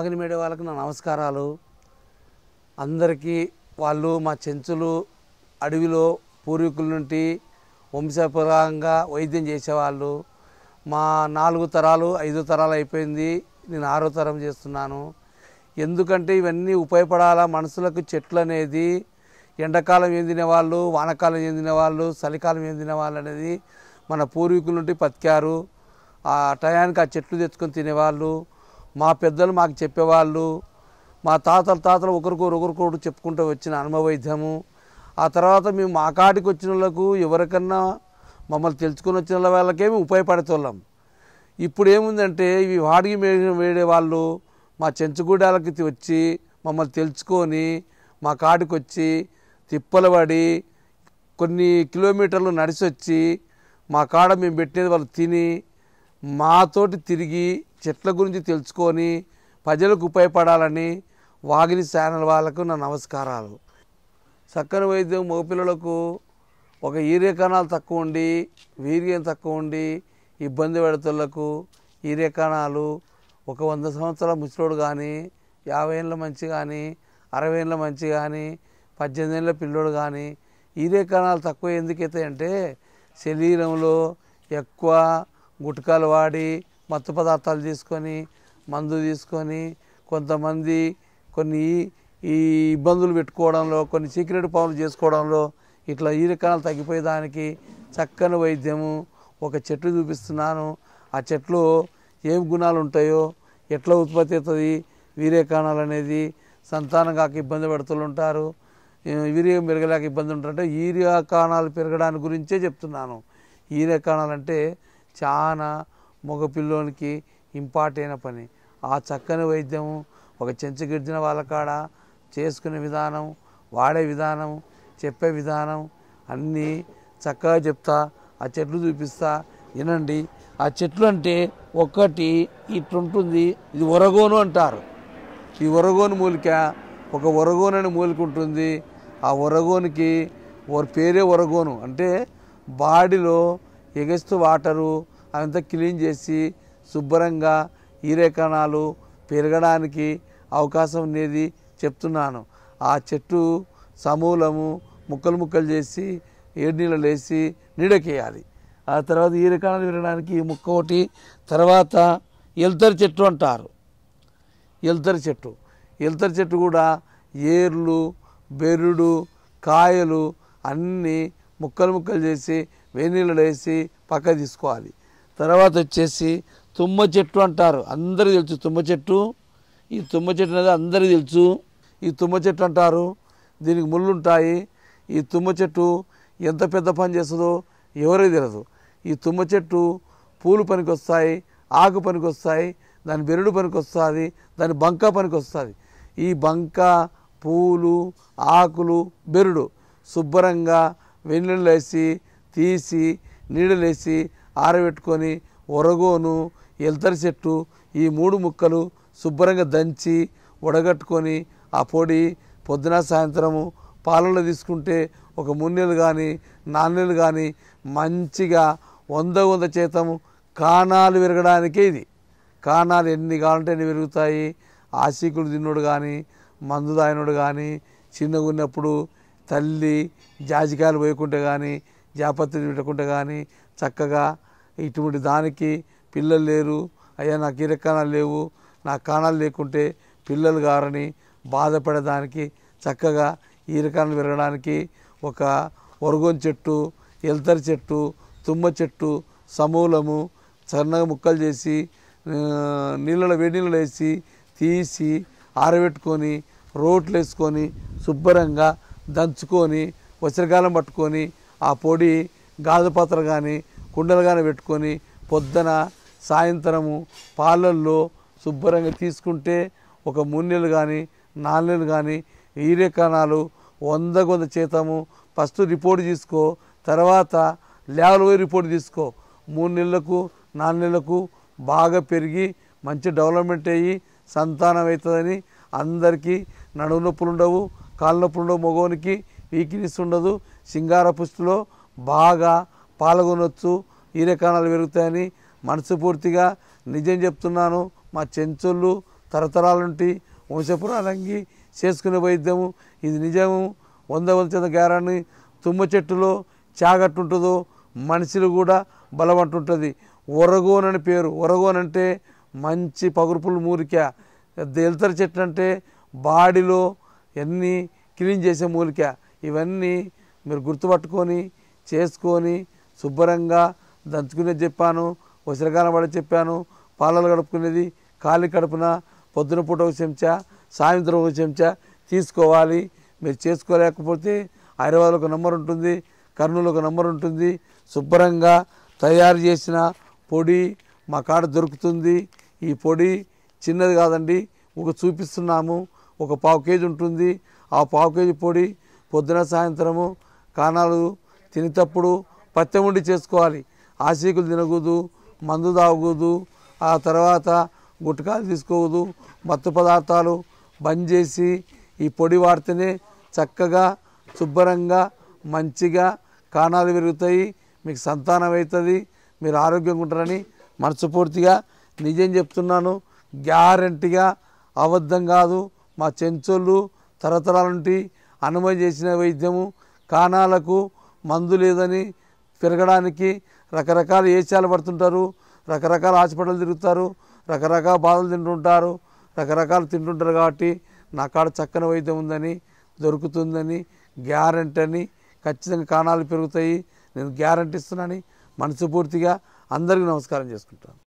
వాగనిమేడ వాళ్ళకి నా నమస్కారాలు అందరికీ వాళ్ళు మా చెంచులు అడవిలో పూర్వీకుల నుండి వంశపరంగా వైద్యం చేసేవాళ్ళు మా నాలుగు తరాలు ఐదు తరాలు అయిపోయింది నేను ఆరో తరం చేస్తున్నాను ఎందుకంటే ఇవన్నీ ఉపయోగపడాలా మనుషులకు చెట్లు అనేది ఎండాకాలం ఎందిన వాళ్ళు వానకాలం ఎందిన వాళ్ళు చలికాలం ఎందిన వాళ్ళు అనేది మన పూర్వీకుల నుండి బతికారు ఆ టయానికి ఆ చెట్లు తెచ్చుకొని తినేవాళ్ళు మా పెద్దలు మాకు చెప్పేవాళ్ళు మా తాతలు తాతలు ఒకరికొరు ఒకరికొరు చెప్పుకుంటూ వచ్చిన అనుభవైద్యము ఆ తర్వాత మేము మా కాటికి వచ్చిన వాళ్ళకు ఎవరికన్నా మమ్మల్ని తెలుసుకుని వచ్చిన వాళ్ళకేమి ఉపయోగపడుతున్నాం ఇప్పుడు ఏముందంటే ఇవి వాడికి వేడే వాళ్ళు మా చెంచుగూడాలకి వచ్చి మమ్మల్ని తెలుసుకొని మా కాడికి వచ్చి తిప్పలబడి కొన్ని కిలోమీటర్లు నడిచి వచ్చి మా కాడ మేము పెట్టేది వాళ్ళు తిని మాతోటి తిరిగి చెట్ల గురించి తెలుసుకొని ప్రజలకు ఉపయోగపడాలని వాగిని ఛానల్ వాళ్ళకు నా నమస్కారాలు చక్కని వైద్యం మగపిల్లలకు ఒక ఈరే కణాలు తక్కువ ఉండి వీర్యం తక్కువ ఉండి ఇబ్బంది పెడతలకు ఈరే కణాలు ఒక వంద సంవత్సరాల ముసలోడు కానీ యాభై ఏళ్ళ మంచి కానీ అరవై ఏళ్ళ మంచి కానీ పద్దెనిమిది ఏళ్ళ పిల్లోడు కానీ ఈరే కణాలు తక్కువ ఎందుకైతే అంటే శరీరంలో ఎక్కువ గుట్కాలు వాడి మత్తు పదార్థాలు తీసుకొని మందు తీసుకొని కొంతమంది కొన్ని ఈ ఇబ్బందులు పెట్టుకోవడంలో కొన్ని సీక్రెట్ పనులు చేసుకోవడంలో ఇట్లా ఈ రకాలు తగ్గిపోయేదానికి చక్కని వైద్యము ఒక చెట్టు చూపిస్తున్నాను ఆ చెట్లు ఏం గుణాలు ఉంటాయో ఎట్లా ఉత్పత్తి అవుతుంది వీరే అనేది సంతానం కాక ఇబ్బంది ఉంటారు వీరియం పెరగలేక ఇబ్బంది ఉంటారంటే ఈరియా కాణాలు పెరగడానికి గురించే చెప్తున్నాను ఈరే కణాలు అంటే చాలా మగపిల్లోనికి ఇంపార్ట్ అయిన పని ఆ చక్కని వైద్యము ఒక చెంచు గిడ్డిన వాళ్ళ కాడ చేసుకునే విధానం వాడే విధానం చెప్పే విధానం అన్నీ చక్కగా చెప్తా ఆ చెట్లు చూపిస్తా వినండి ఆ చెట్లు అంటే ఒక్కటి ఇట్లుంటుంది ఇది ఒరగోను అంటారు ఈ ఒరగోను మూలిక ఒక ఒరగోను అనే మూలిక ఉంటుంది ఆ ఒరగోనికి పేరే ఒరగోను అంటే బాడీలో ఎగస్తు వాటరు అదంతా క్లీన్ చేసి శుభ్రంగా ఈరేకణాలు పెరగడానికి అవకాశం అనేది చెప్తున్నాను ఆ చెట్టు సమూలము ముక్కలు ముక్కలు చేసి ఏడు నీళ్ళు వేసి నీడకేయాలి ఆ తర్వాత ఈరేకణాలు పెరగడానికి ముక్క ఒకటి తర్వాత ఎల్తరి చెట్టు అంటారు ఎల్తరి చెట్టు ఎల్తరి చెట్టు కూడా ఏర్లు బెరుడు కాయలు అన్నీ ముక్కలు ముక్కలు చేసి వేనీళ్ళు వేసి పక్క తీసుకోవాలి తర్వాత వచ్చేసి తుమ్మ చెట్టు అంటారు అందరికీ తెలుసు తుమ్మ చెట్టు ఈ తుమ్మ చెట్టు అనేది అందరికీ తెలుసు ఈ తుమ్మ చెట్టు అంటారు దీనికి ముళ్ళు ఉంటాయి ఈ తుమ్మ చెట్టు ఎంత పెద్ద పని చేస్తుందో ఎవరికి తెలియదు ఈ తుమ్మ చెట్టు పూలు పనికి వస్తాయి ఆకు పనికి వస్తాయి దాని బెరుడు పనికి వస్తుంది దాని బంక పనికి వస్తుంది ఈ బంక పూలు ఆకులు బెరుడు శుభ్రంగా వేసి తీసి నీడలేసి ఆరబెట్టుకొని ఒరగోను ఎల్తరి చెట్టు ఈ మూడు ముక్కలు శుభ్రంగా దంచి వడగట్టుకొని ఆ పొడి పొద్దున సాయంత్రము పాలలో తీసుకుంటే ఒక మున్నెలు కానీ నాన్నెలు కానీ మంచిగా వంద వంద చేతము కాణాలు విరగడానికే ఇది కాణాలు ఎన్ని కావాలంటే ఎన్ని విరుగుతాయి ఆశీకుడు తిన్నోడు కానీ మందు తాగినోడు కానీ చిన్నగా ఉన్నప్పుడు తల్లి జాజికాయలు పోయకుంటే కానీ జాపత్రి పెట్టకుంటే కానీ చక్కగా ఇటువంటి దానికి పిల్లలు లేరు అయ్యా నాకు ఇరకాణాలు లేవు నా కాణాలు లేకుంటే పిల్లలు గారని బాధపడేదానికి చక్కగా ఈరకాణాలు పెరగడానికి ఒక ఒరగొన్ చెట్టు ఎల్తరి చెట్టు తుమ్మ చెట్టు సమూలము సన్నగా ముక్కలు చేసి నీళ్ళలో వేడి నీళ్ళు వేసి తీసి ఆరబెట్టుకొని రోట్లు వేసుకొని శుభ్రంగా దంచుకొని వచ్చరికాలం పట్టుకొని ఆ పొడి గాజు పాత్ర కానీ కుండలుగానే పెట్టుకొని పొద్దున సాయంత్రము పాలల్లో శుభ్రంగా తీసుకుంటే ఒక నెలలు కానీ నాలుగు కానీ ఈరే కణాలు వంద కొంత చేతము ఫస్ట్ రిపోర్ట్ తీసుకో తర్వాత లేవల్ పోయి రిపోర్ట్ తీసుకో మూడు నెలలకు నాలుగు నెలలకు బాగా పెరిగి మంచి డెవలప్మెంట్ అయ్యి సంతానం అవుతుందని అందరికీ నడువు నొప్పులు ఉండవు కాళ్ళ నొప్పులు ఉండవు మగవానికి వీక్నెస్ ఉండదు సింగార పుష్టిలో బాగా పాల్గొనవచ్చు ఈరకాణాలు పెరుగుతాయని మనస్ఫూర్తిగా నిజం చెప్తున్నాను మా చెంచోళ్ళు తరతరాలు నుండి వంశపురాలంగి చేసుకునే వైద్యము ఇది నిజము వంద వంచిన గారాన్ని తుమ్మ చెట్టులో చాగట్టుంటుందో మనుషులు కూడా బలమంటుంటుంది ఒరగోనని పేరు ఒరగోనంటే మంచి పగురుపులు మూలిక దెల్తర చెట్లు అంటే బాడీలో ఎన్ని క్లీన్ చేసే మూలిక ఇవన్నీ మీరు గుర్తుపట్టుకొని చేసుకొని శుభ్రంగా దంచుకునేది చెప్పాను ఉసిరకాలం పడి చెప్పాను పాలలు గడుపుకునేది కాలి కడుపున పొద్దున పూట ఒక చెంచా సాయంత్రం ఒక చెంచా తీసుకోవాలి మీరు చేసుకోలేకపోతే హైదరాబాద్లో ఒక నెంబర్ ఉంటుంది కర్నూలు ఒక నెంబర్ ఉంటుంది శుభ్రంగా తయారు చేసిన పొడి మా కాడ దొరుకుతుంది ఈ పొడి చిన్నది కాదండి ఒక చూపిస్తున్నాము ఒక పావు కేజీ ఉంటుంది ఆ పావు కేజీ పొడి పొద్దున సాయంత్రము కాణాలు తినేటప్పుడు పత్యం ఉండి చేసుకోవాలి ఆశీకులు తినకూడదు మందు తాగకూడదు ఆ తర్వాత గుట్కాలు తీసుకోవద్దు మత్తు పదార్థాలు బంద్ చేసి ఈ పొడి వాడితేనే చక్కగా శుభ్రంగా మంచిగా కాణాలు పెరుగుతాయి మీకు సంతానం అవుతుంది మీరు ఆరోగ్యంగా ఉంటారని మనస్ఫూర్తిగా నిజం చెప్తున్నాను గ్యారంటీగా అబద్ధం కాదు మా చెంచోళ్ళు తరతరాలు అనుమతి చేసిన వైద్యము కాణాలకు మందు లేదని పెరగడానికి రకరకాల ఏచాలు పడుతుంటారు రకరకాల హాస్పిటల్ తిరుగుతారు రకరకాల బాధలు తింటుంటారు రకరకాలు తింటుంటారు కాబట్టి నా కాడ చక్కని వైద్యం ఉందని దొరుకుతుందని గ్యారంటీ అని ఖచ్చితంగా కాణాలు పెరుగుతాయి నేను గ్యారంటీ ఇస్తున్నాను మనసుపూర్తిగా అందరికీ నమస్కారం చేసుకుంటాను